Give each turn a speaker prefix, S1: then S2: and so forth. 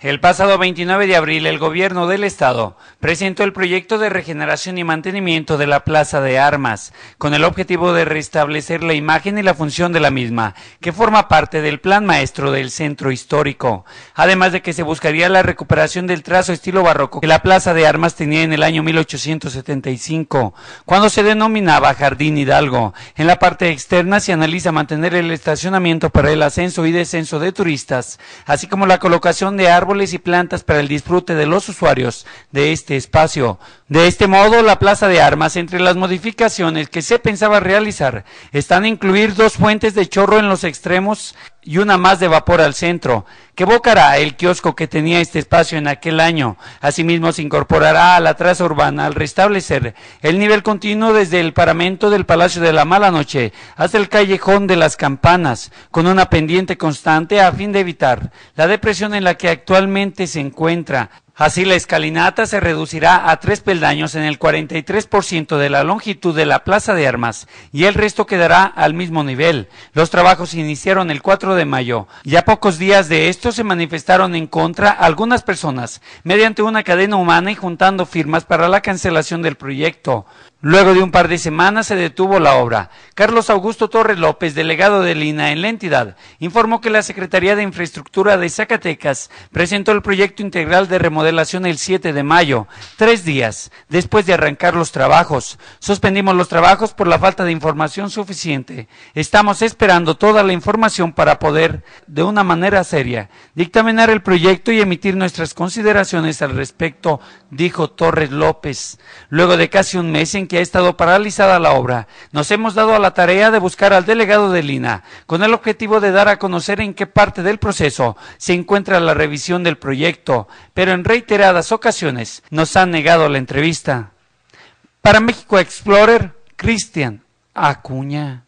S1: El pasado 29 de abril, el gobierno del estado presentó el proyecto de regeneración y mantenimiento de la Plaza de Armas, con el objetivo de restablecer la imagen y la función de la misma, que forma parte del plan maestro del centro histórico, además de que se buscaría la recuperación del trazo estilo barroco que la Plaza de Armas tenía en el año 1875, cuando se denominaba Jardín Hidalgo. En la parte externa se analiza mantener el estacionamiento para el ascenso y descenso de turistas, así como la colocación de y plantas para el disfrute de los usuarios de este espacio. De este modo, la Plaza de Armas, entre las modificaciones que se pensaba realizar, están incluir dos fuentes de chorro en los extremos y una más de vapor al centro, que evocará el kiosco que tenía este espacio en aquel año. Asimismo, se incorporará a la traza urbana al restablecer el nivel continuo desde el paramento del Palacio de la Mala Noche hasta el callejón de las Campanas, con una pendiente constante a fin de evitar la depresión en la que actualmente se encuentra. Así, la escalinata se reducirá a tres peldaños en el 43% de la longitud de la Plaza de Armas y el resto quedará al mismo nivel. Los trabajos iniciaron el 4 de mayo y a pocos días de esto se manifestaron en contra algunas personas mediante una cadena humana y juntando firmas para la cancelación del proyecto. Luego de un par de semanas se detuvo la obra. Carlos Augusto Torres López, delegado de lina en la entidad, informó que la Secretaría de Infraestructura de Zacatecas presentó el proyecto integral de remodelación el 7 de mayo, tres días después de arrancar los trabajos. Suspendimos los trabajos por la falta de información suficiente. Estamos esperando toda la información para poder, de una manera seria, dictaminar el proyecto y emitir nuestras consideraciones al respecto, dijo Torres López. Luego de casi un mes en que ha estado paralizada la obra, nos hemos dado a la tarea de buscar al delegado de Lina, con el objetivo de dar a conocer en qué parte del proceso se encuentra la revisión del proyecto, pero en reiteradas ocasiones nos han negado la entrevista. Para México Explorer, Cristian Acuña.